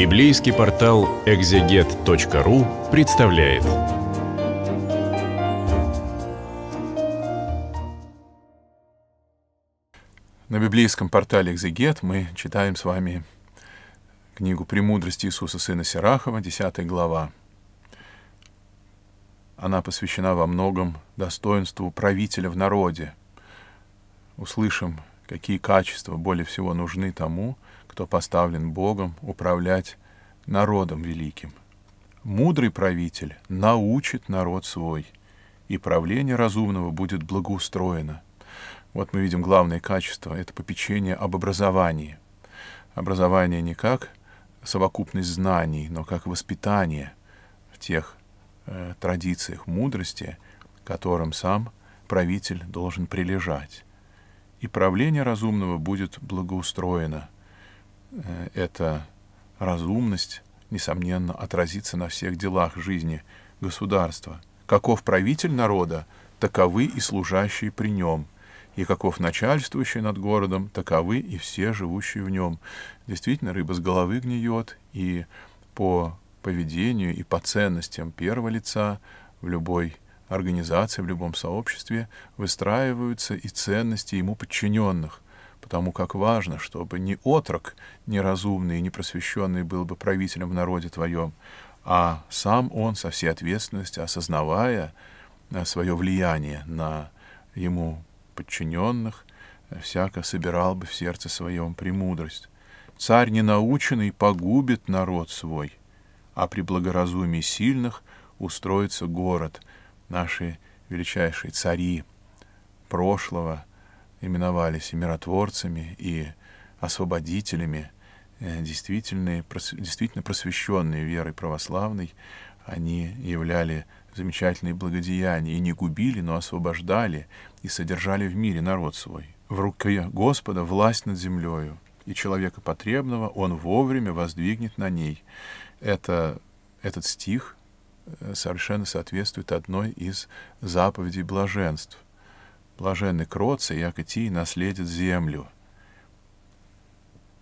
Библейский портал экзегет.ру представляет. На библейском портале «Экзегет» мы читаем с вами книгу «Премудрость Иисуса Сына Сирахова», 10 глава. Она посвящена во многом достоинству правителя в народе. Услышим какие качества более всего нужны тому, кто поставлен Богом управлять народом великим. Мудрый правитель научит народ свой, и правление разумного будет благоустроено. Вот мы видим главное качество — это попечение об образовании. Образование не как совокупность знаний, но как воспитание в тех э, традициях мудрости, которым сам правитель должен прилежать и правление разумного будет благоустроено. Э, эта разумность, несомненно, отразится на всех делах жизни государства. Каков правитель народа, таковы и служащие при нем, и каков начальствующий над городом, таковы и все живущие в нем. Действительно, рыба с головы гниет, и по поведению и по ценностям первого лица в любой организации, в любом сообществе выстраиваются и ценности ему подчиненных, потому как важно, чтобы не отрок неразумный и непросвещенный был бы правителем в народе твоем, а сам он со всей ответственностью, осознавая э, свое влияние на ему подчиненных, э, всяко собирал бы в сердце своем премудрость. Царь ненаученный погубит народ свой, а при благоразумии сильных устроится город — наши величайшие цари прошлого именовались и миротворцами, и освободителями, э, действительные, действительно просвещенные верой православной, они являли замечательные благодеяния и не губили, но освобождали и содержали в мире народ свой. В руке Господа власть над землею, и человека потребного он вовремя воздвигнет на ней. Это, этот стих совершенно соответствует одной из заповедей блаженств. Блаженны кроцы, яко ти наследят землю.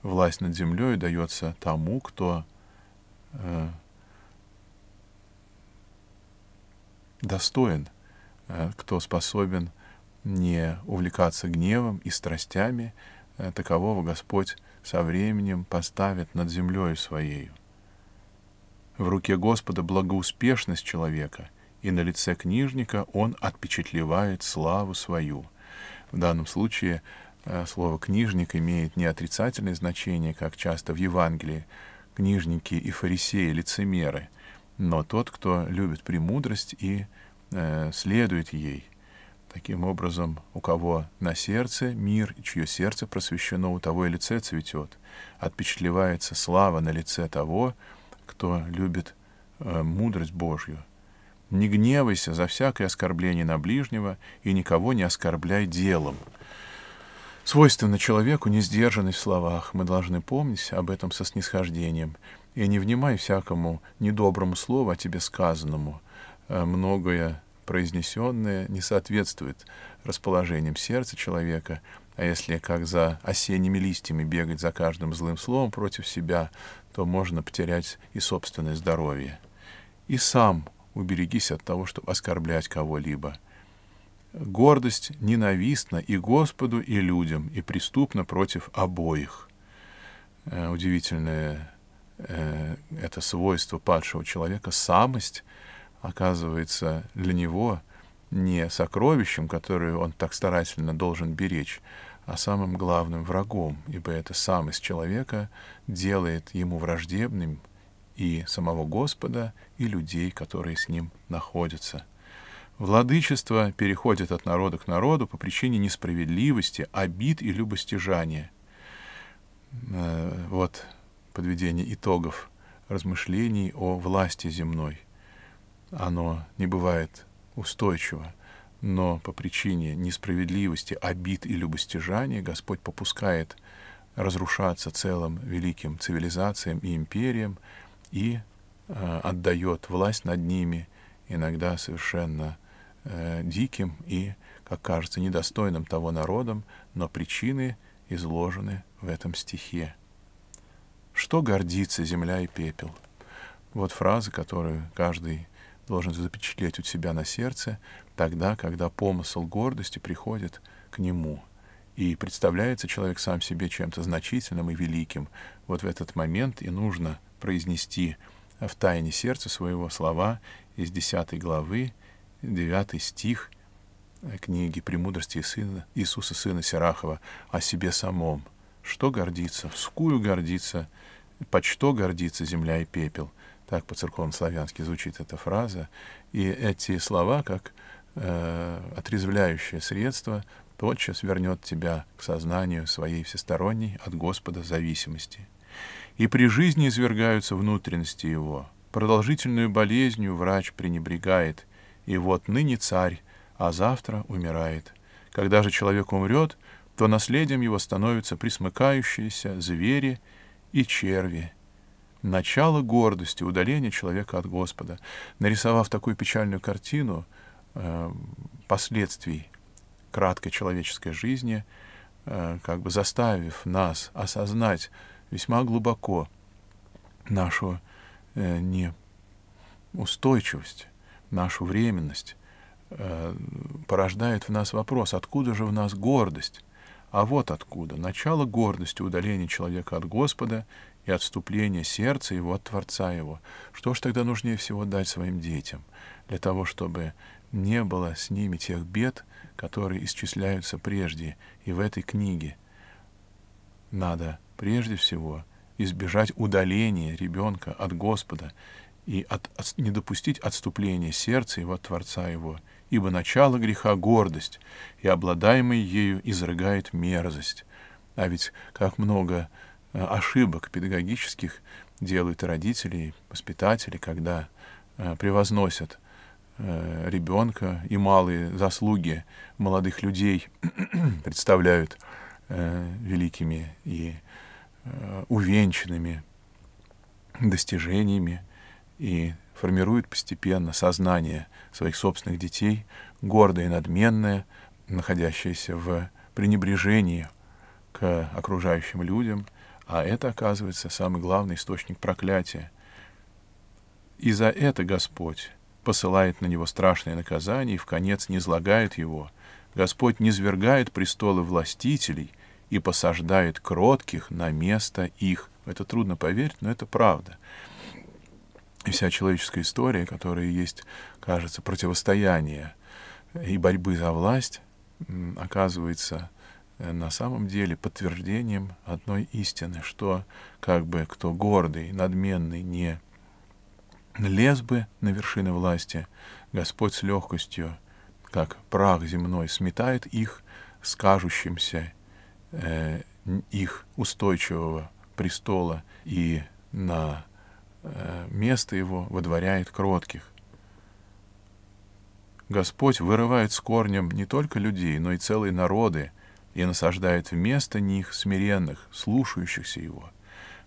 Власть над землей дается тому, кто э, достоин, э, кто способен не увлекаться гневом и страстями, э, такового Господь со временем поставит над землей своею. В руке Господа благоуспешность человека, и на лице книжника он отпечатлевает славу свою. В данном случае э, слово «книжник» имеет не отрицательное значение, как часто в Евангелии, книжники и фарисеи, лицемеры, но тот, кто любит премудрость и э, следует ей. Таким образом, у кого на сердце мир, чье сердце просвещено, у того и лице цветет, отпечатлевается слава на лице того, кто любит э, мудрость Божью. Не гневайся за всякое оскорбление на ближнего и никого не оскорбляй делом. Свойственно человеку несдержанность в словах. Мы должны помнить об этом со снисхождением. И не внимай всякому недоброму слову о тебе сказанному. Э, многое произнесенное не соответствует расположениям сердца человека, а если как за осенними листьями бегать за каждым злым словом против себя, то можно потерять и собственное здоровье. И сам уберегись от того, чтобы оскорблять кого-либо. Гордость ненавистна и Господу, и людям, и преступна против обоих. Э, удивительное э, это свойство падшего человека, самость, оказывается для него не сокровищем, которое он так старательно должен беречь, а самым главным врагом, ибо это сам из человека делает ему враждебным и самого Господа, и людей, которые с ним находятся. Владычество переходит от народа к народу по причине несправедливости, обид и любостяжания. Э, вот подведение итогов размышлений о власти земной. Оно не бывает устойчиво но по причине несправедливости, обид и любостяжания Господь попускает разрушаться целым великим цивилизациям и империям и э, отдает власть над ними иногда совершенно э, диким и, как кажется, недостойным того народом, но причины изложены в этом стихе. «Что гордится земля и пепел?» Вот фраза, которую каждый должен запечатлеть у себя на сердце, тогда, когда помысл гордости приходит к нему, и представляется человек сам себе чем-то значительным и великим, вот в этот момент и нужно произнести в тайне сердца своего слова из 10 главы, 9 стих книги «Премудрости сына, Иисуса, сына Серахова о себе самом. Что гордится, вскую гордится, почто гордится земля и пепел». Так по-церковно-славянски звучит эта фраза. И эти слова, как Э, отрезвляющее средство тотчас вернет тебя к сознанию своей всесторонней от Господа зависимости. И при жизни извергаются внутренности его. Продолжительную болезнью врач пренебрегает, и вот ныне царь, а завтра умирает. Когда же человек умрет, то наследием его становятся присмыкающиеся звери и черви. Начало гордости, удаление человека от Господа. Нарисовав такую печальную картину — Э, последствий краткой человеческой жизни, э, как бы заставив нас осознать весьма глубоко нашу э, неустойчивость, нашу временность, порождает в нас вопрос, откуда же в нас гордость? А вот откуда. Начало гордости, удаление человека от Господа и отступление сердца его от Творца его. Что ж тогда нужнее всего дать своим детям, для того, чтобы не было с ними тех бед, которые исчисляются прежде и в этой книге. Надо прежде всего избежать удаления ребенка от Господа и от, от, не допустить отступления сердца его от Творца его, ибо начало греха — гордость, и обладаемый ею изрыгает мерзость. А ведь как много э, ошибок педагогических делают родители, воспитатели, когда э, превозносят Э, ребенка и малые заслуги молодых людей представляют э, великими и э, увенчанными достижениями и формируют постепенно сознание своих собственных детей, гордое и надменное, находящееся в пренебрежении к окружающим людям, а это, оказывается, самый главный источник проклятия. И за это Господь посылает на него страшные наказания и в конец низлагает его. Господь низвергает престолы властителей и посаждает кротких на место их. Это трудно поверить, но это правда. И вся человеческая история, которая есть, кажется, противостояние и борьбы за власть, оказывается э, на самом деле подтверждением одной истины, что как бы кто гордый, надменный не лез бы на вершины власти, Господь с легкостью, как прах земной, сметает их скажущимся э, их устойчивого престола и на э, место его водворяет кротких. Господь вырывает с корнем не только людей, но и целые народы и насаждает вместо них смиренных, слушающихся его.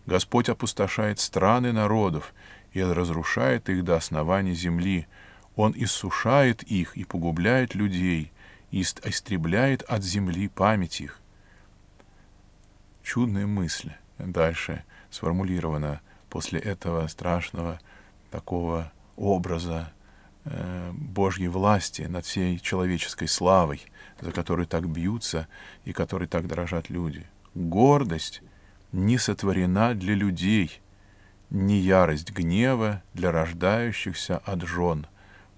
Господь опустошает страны народов и разрушает их до основания земли. Он иссушает их и погубляет людей, и истребляет от земли память их. Чудная мысль дальше сформулирована после этого страшного такого образа э, Божьей власти над всей человеческой славой, за которой так бьются и которой так дорожат люди. Гордость не сотворена для людей — не ярость гнева для рождающихся от жен.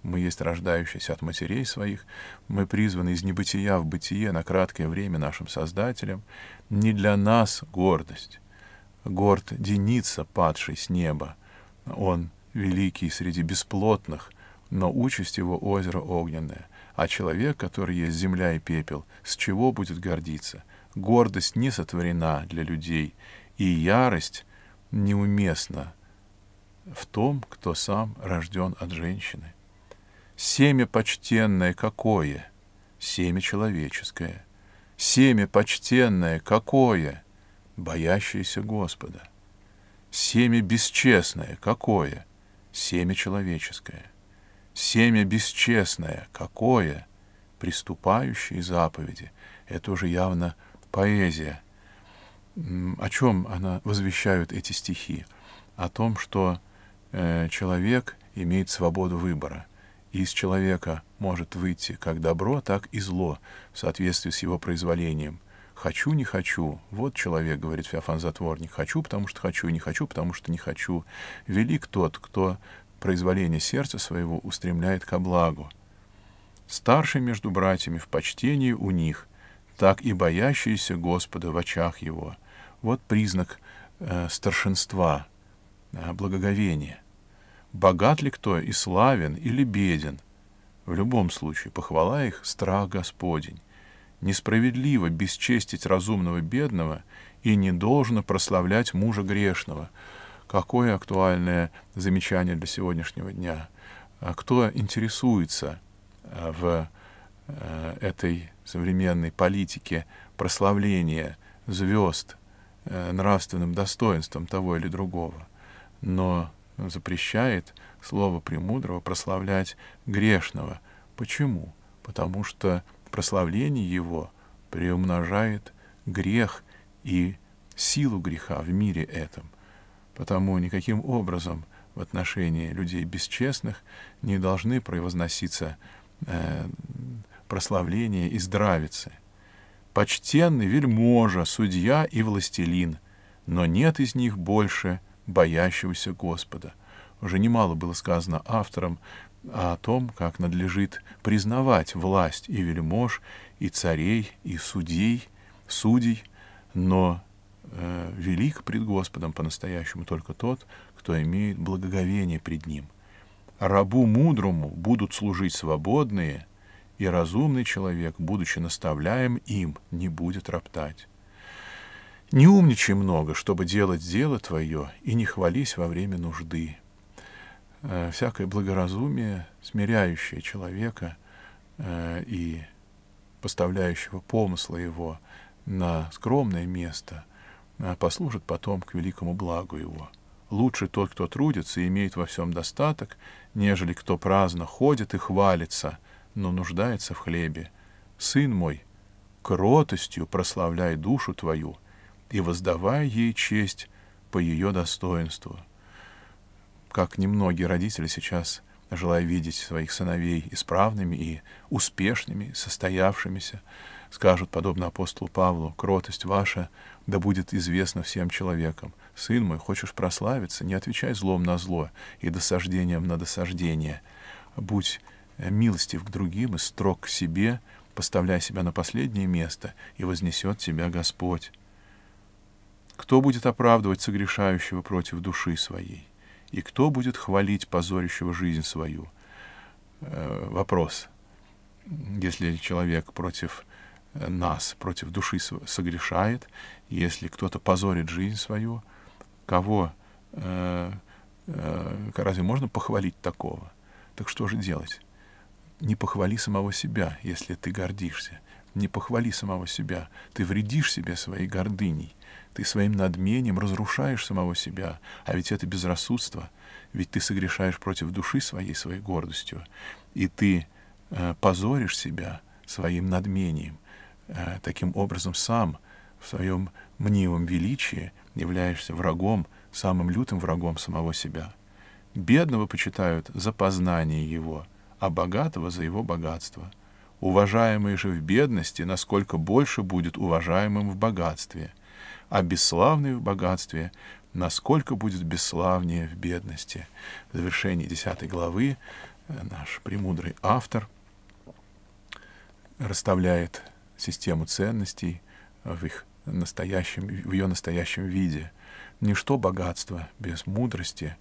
Мы есть рождающиеся от матерей своих, мы призваны из небытия в бытие на краткое время нашим Создателем. Не для нас гордость. Горд Деница, падший с неба. Он великий среди бесплотных, но участь его озеро огненное. А человек, который есть земля и пепел, с чего будет гордиться? Гордость не сотворена для людей, и ярость неуместно в том, кто сам рожден от женщины. Семя почтенное какое? Семя человеческое. Семя почтенное какое? Боящееся Господа. Семя бесчестное какое? Семя человеческое. Семя бесчестное какое? Приступающие заповеди. Это уже явно поэзия о чем она возвещают эти стихи? О том, что э, человек имеет свободу выбора. И из человека может выйти как добро, так и зло в соответствии с его произволением. Хочу, не хочу. Вот человек, говорит Феофан Затворник. Хочу, потому что хочу, и не хочу, потому что не хочу. Велик тот, кто произволение сердца своего устремляет ко благу. Старший между братьями в почтении у них, так и боящиеся Господа в очах его. Вот признак э, старшинства, э, благоговения. Богат ли кто и славен, или беден? В любом случае, похвала их — страх Господень. Несправедливо бесчестить разумного бедного и не должно прославлять мужа грешного. Какое актуальное замечание для сегодняшнего дня. А кто интересуется э, в э, этой современной политике прославления звезд, Э, нравственным достоинством того или другого, но запрещает слово премудрого прославлять грешного. Почему? Потому что прославление его приумножает грех и силу греха в мире этом. Потому никаким образом в отношении людей бесчестных не должны превозноситься э, прославление и здравицы почтенный вельможа, судья и властелин, но нет из них больше боящегося Господа. Уже немало было сказано автором о том, как надлежит признавать власть и вельмож, и царей, и судей, судей, но э, велик пред Господом по-настоящему только тот, кто имеет благоговение пред Ним. Рабу мудрому будут служить свободные — и разумный человек, будучи наставляем им, не будет роптать. Не умничай много, чтобы делать дело твое, и не хвались во время нужды. Э, всякое благоразумие, смиряющее человека э, и поставляющего помысла его на скромное место, э, послужит потом к великому благу его. Лучше тот, кто трудится и имеет во всем достаток, нежели кто праздно ходит и хвалится — но нуждается в хлебе. Сын мой, кротостью прославляй душу твою и воздавай ей честь по ее достоинству. Как немногие родители сейчас, желая видеть своих сыновей исправными и успешными, состоявшимися, скажут, подобно апостолу Павлу, «Кротость ваша да будет известна всем человекам. Сын мой, хочешь прославиться, не отвечай злом на зло и досаждением на досаждение. Будь милостив к другим и строг к себе, поставляя себя на последнее место, и вознесет себя Господь. Кто будет оправдывать согрешающего против души своей? И кто будет хвалить позорящего жизнь свою? Э, вопрос. Если человек против нас, против души согрешает, если кто-то позорит жизнь свою, кого э, э, разве можно похвалить такого? Так что же делать? не похвали самого себя, если ты гордишься. Не похвали самого себя. Ты вредишь себе своей гордыней. Ты своим надмением разрушаешь самого себя. А ведь это безрассудство. Ведь ты согрешаешь против души своей, своей гордостью. И ты э, позоришь себя своим надмением. Э, таким образом сам в своем мнивом величии являешься врагом, самым лютым врагом самого себя. Бедного почитают за познание его — а богатого за его богатство. Уважаемый же в бедности, насколько больше будет уважаемым в богатстве, а бесславный в богатстве, насколько будет бесславнее в бедности. В завершении 10 главы э, наш премудрый автор расставляет систему ценностей в, их настоящем, в ее настоящем виде. Ничто богатство без мудрости,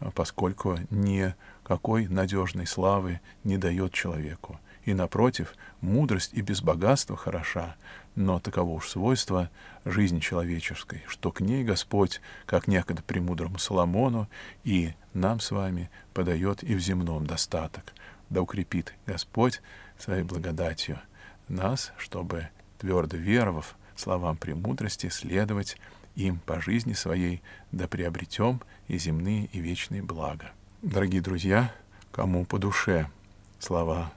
э, поскольку не какой надежной славы не дает человеку. И, напротив, мудрость и без богатства хороша, но таково уж свойство жизни человеческой, что к ней Господь, как некогда премудрому Соломону, и нам с вами подает и в земном достаток. Да укрепит Господь своей благодатью нас, чтобы, твердо веровав словам премудрости, следовать им по жизни своей, да приобретем и земные, и вечные блага дорогие друзья, кому по душе слова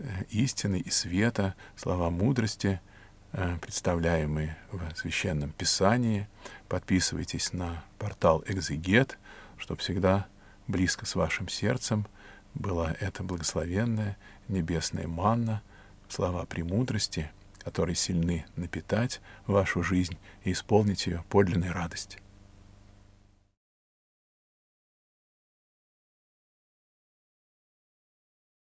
э, истины и света, слова мудрости, э, представляемые в Священном Писании. Подписывайтесь на портал «Экзегет», чтобы всегда близко с вашим сердцем была эта благословенная небесная манна, слова премудрости, которые сильны напитать вашу жизнь и исполнить ее подлинной радостью.